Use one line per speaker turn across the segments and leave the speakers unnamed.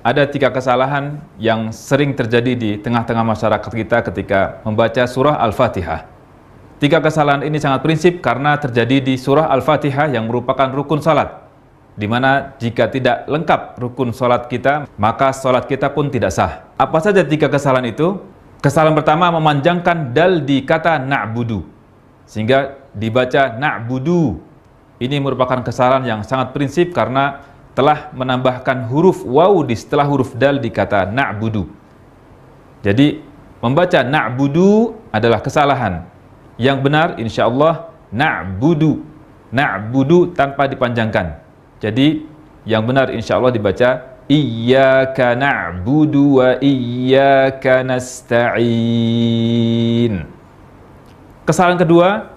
ada tiga kesalahan yang sering terjadi di tengah-tengah masyarakat kita ketika membaca surah Al-Fatihah. Tiga kesalahan ini sangat prinsip karena terjadi di surah Al-Fatihah yang merupakan rukun salat. Di mana jika tidak lengkap rukun salat kita, maka salat kita pun tidak sah. Apa saja tiga kesalahan itu? Kesalahan pertama memanjangkan dal di kata na'budu. Sehingga dibaca na'budu. Ini merupakan kesalahan yang sangat prinsip karena telah menambahkan huruf waw di setelah huruf dal di kata na'budu. Jadi membaca na'budu adalah kesalahan. Yang benar insya Allah na'budu. Na'budu tanpa dipanjangkan. Jadi yang benar insya Allah dibaca Iyyaka na'budu wa iyyaka nasta'in. Kesalahan kedua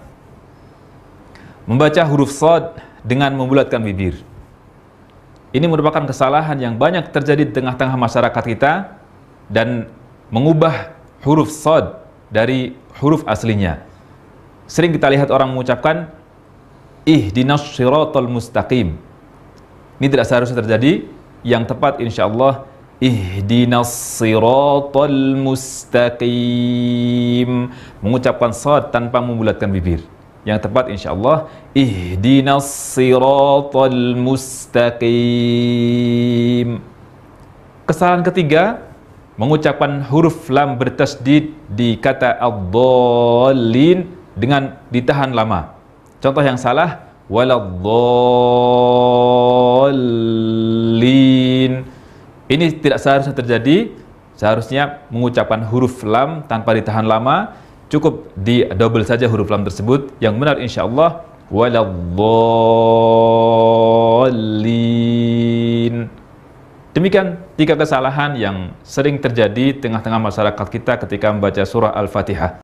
membaca huruf sod dengan membulatkan bibir. Ini merupakan kesalahan yang banyak terjadi di tengah-tengah masyarakat kita dan mengubah huruf sod dari huruf aslinya. Sering kita lihat orang mengucapkan ih siratal mustaqim. Ini tidak seharusnya terjadi. Yang tepat Insya insyaallah ihdinas siratal mustaqim. Mengucapkan sod tanpa membulatkan bibir yang tepat insyaallah ihdinas siratal mustaqim kesalahan ketiga mengucapkan huruf lam bertasdid di kata ad-dallin dengan ditahan lama contoh yang salah waladzallin ini tidak seharusnya terjadi seharusnya mengucapkan huruf lam tanpa ditahan lama cukup di double saja huruf lam tersebut yang benar Insya insyaallah waladhdallin demikian tiga kesalahan yang sering terjadi tengah-tengah masyarakat kita ketika membaca surah Al-Fatihah